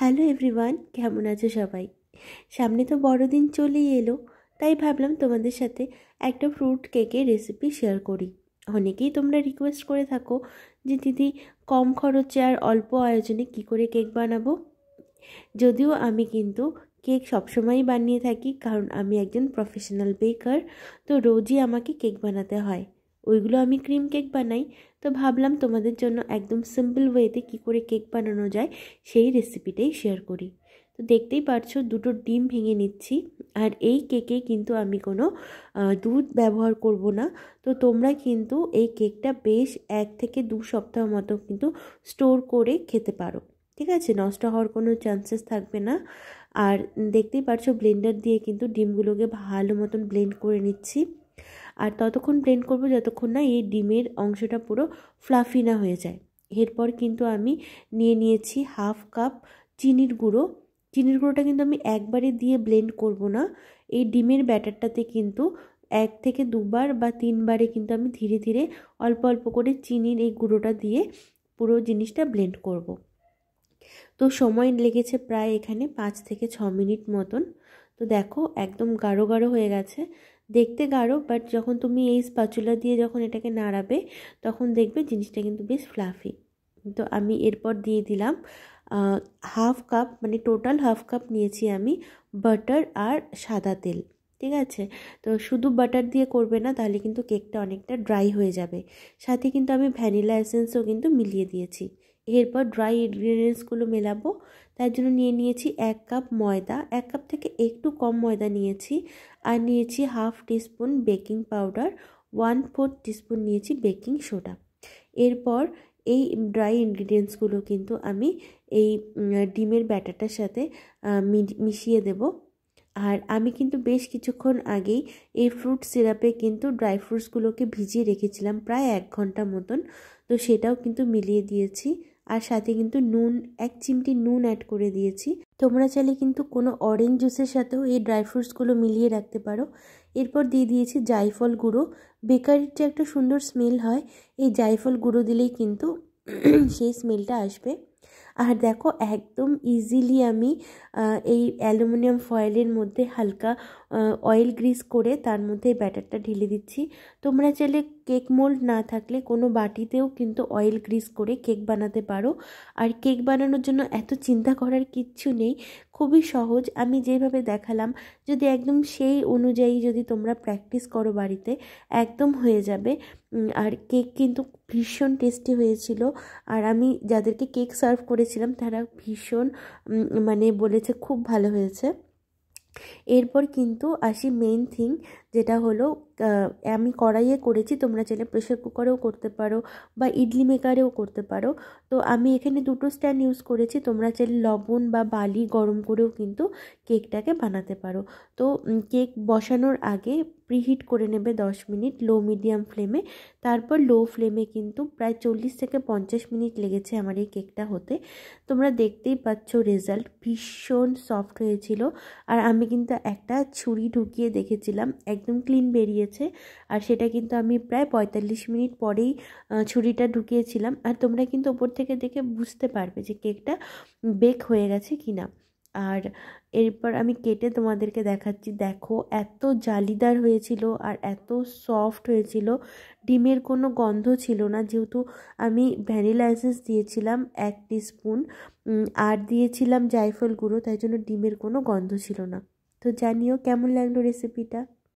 Hello everyone কেমন আছো সবাই সামনে তো বড়দিন চলেই এলো তাই ভাবলাম তোমাদের সাথে একটা ফ্রুট কেকের রেসিপি শেয়ার করি অনেকেই তোমরা রিকোয়েস্ট করে থাকো যে দিদি কম খরচে আর অল্প আয়োজনে কি করে কেক বানাবো যদিও আমি কিন্তু কেক সবসময়ই বানিয়ে থাকি কারণ আমি একজন প্রফেশনাল বেকার তো রোজই আমাকে কেক বানাতে হয় ওইগুলো আমি ক্রিম কেক বানাই তো ভাবলাম তোমাদের জন্য একদম সিম্পল ওয়েতে কি করে কেক বানানো যায় সেই রেসিপিটাই শেয়ার করি তো দেখতেই পারছো দুটো ডিম ভেঙে নিচ্ছি আর এই কেকে কিন্তু আমি কোনো দুধ ব্যবহার করব না তো তোমরা কিন্তু এই কেকটা বেশ এক থেকে দু সপ্তাহ মতো কিন্তু স্টোর করে খেতে পারো ঠিক আছে নষ্ট হওয়ার কোনো চান্সেস থাকবে না আর দেখতেই পারছো ব্লেন্ডার দিয়ে কিন্তু ডিমগুলোকে ভালো মতন ব্লেন্ড করে নিচ্ছি আর ততক্ষণ ব্লেন্ড করব যতক্ষণ না এই ডিমের অংশটা পুরো ফ্লাফি না হয়ে যায় এরপর কিন্তু আমি নিয়ে নিয়েছি হাফ কাপ চিনির গুঁড়ো চিনির গুঁড়োটা কিন্তু আমি একবারে দিয়ে ব্লেন্ড করব না এই ডিমের ব্যাটারটাতে কিন্তু এক থেকে দুবার বা তিনবারে কিন্তু আমি ধীরে ধীরে অল্প অল্প করে চিনির এই গুঁড়োটা দিয়ে পুরো জিনিসটা ব্লেন্ড করব। তো সময় লেগেছে প্রায় এখানে পাঁচ থেকে ছ মিনিট মতন তো দেখো একদম গাঢ় গাঢ় হয়ে গেছে দেখতে গাঢ় বাট যখন তুমি এই স্পাচুলা দিয়ে যখন এটাকে নাড়াবে তখন দেখবে জিনিসটা কিন্তু বেশ ফ্লাফি তো আমি এরপর দিয়ে দিলাম হাফ কাপ মানে টোটাল হাফ কাপ নিয়েছি আমি বাটার আর সাদা তেল ঠিক আছে তো শুধু বাটার দিয়ে করবে না তাহলে কিন্তু কেকটা অনেকটা ড্রাই হয়ে যাবে সাথে কিন্তু আমি ভ্যানিলা এসেন্সও কিন্তু মিলিয়ে দিয়েছি এরপর ড্রাই ইনগ্রিডিয়েন্টসগুলো মেলাবো তার জন্য নিয়ে নিয়েছি এক কাপ ময়দা এক কাপ থেকে একটু কম ময়দা নিয়েছি আর নিয়েছি half teaspoon baking powder one four teaspoon নিয়েছি বেকিং সোডা এরপর এই ড্রাই ইনগ্রিডিয়েন্টসগুলো কিন্তু আমি এই ডিমের ব্যাটারটার সাথে মিশিয়ে দেব আর আমি কিন্তু বেশ কিছুক্ষণ আগেই এই ফ্রুট সিরাপে কিন্তু ড্রাই ফ্রুটসগুলোকে ভিজিয়ে রেখেছিলাম প্রায় এক ঘন্টা মতন তো সেটাও কিন্তু মিলিয়ে দিয়েছি আর সাথে কিন্তু নুন এক চিমটি নুন অ্যাড করে দিয়েছি তোমরা চাইলে কিন্তু কোনো অরেঞ্জ জুসের সাথেও এই ড্রাই ফ্রুটসগুলো মিলিয়ে রাখতে পারো এরপর দিয়ে দিয়েছি জায়ফল গুঁড়ো বেকারির যে একটা সুন্দর স্মেল হয় এই জায়ফল গুঁড়ো দিলেই কিন্তু সেই স্মেলটা আসবে আর দেখো একদম ইজিলি আমি এই অ্যালুমিনিয়াম ফয়েলের মধ্যে হালকা অয়েল গ্রিস করে তার মধ্যে ব্যাটারটা ঢেলে দিচ্ছি তোমরা চাইলে কেক মোল্ড না থাকলে কোনো বাটিতেও কিন্তু অয়েল গ্রিস করে কেক বানাতে পারো আর কেক বানানোর জন্য এত চিন্তা করার কিচ্ছু নেই খুবই সহজ আমি যেভাবে দেখালাম যদি একদম সেই অনুযায়ী যদি তোমরা প্র্যাকটিস করো বাড়িতে একদম হয়ে যাবে আর কেক কিন্তু ভীষণ টেস্টি হয়েছিল আর আমি যাদেরকে কেক সার্ভ করেছিলাম তারা ভীষণ মানে বলেছে খুব ভালো হয়েছে এরপর কিন্তু আসি মেইন থিং যেটা হলো আমি কড়াইয়ে করেছি তোমরা চাইলে প্রেশার কুকারেও করতে পারো বা ইডলি মেকারেও করতে পারো তো আমি এখানে দুটো স্ট্যান্ড ইউজ করেছি তোমরা চাইলে লবণ বা বালি গরম করেও কিন্তু কেকটাকে বানাতে পারো তো কেক বসানোর আগে প্রিহিট করে নেবে দশ মিনিট লো মিডিয়াম ফ্লেমে তারপর লো ফ্লেমে কিন্তু প্রায় চল্লিশ থেকে পঞ্চাশ মিনিট লেগেছে আমার এই কেকটা হতে তোমরা দেখতেই পাচ্ছ রেজাল্ট ভীষণ সফট হয়েছিল আর আমি কিন্তু একটা ছুরি ঢুকিয়ে দেখেছিলাম এক একদম ক্লিন বেরিয়েছে আর সেটা কিন্তু আমি প্রায় পঁয়তাল্লিশ মিনিট পরেই ছুরিটা ঢুকিয়েছিলাম আর তোমরা কিন্তু ওপর থেকে দেখে বুঝতে পারবে যে কেকটা বেক হয়ে গেছে কি না আর এরপর আমি কেটে তোমাদেরকে দেখাচ্ছি দেখো এত জালিদার হয়েছিল আর এত সফট হয়েছিল ডিমের কোনো গন্ধ ছিল না যেহেতু আমি ভ্যানিলা এসেন্স দিয়েছিলাম এক স্পুন আর দিয়েছিলাম জায়ফল গুঁড়ো তাই জন্য ডিমের কোনো গন্ধ ছিল না তো জানিও কেমন লাগলো রেসিপিটা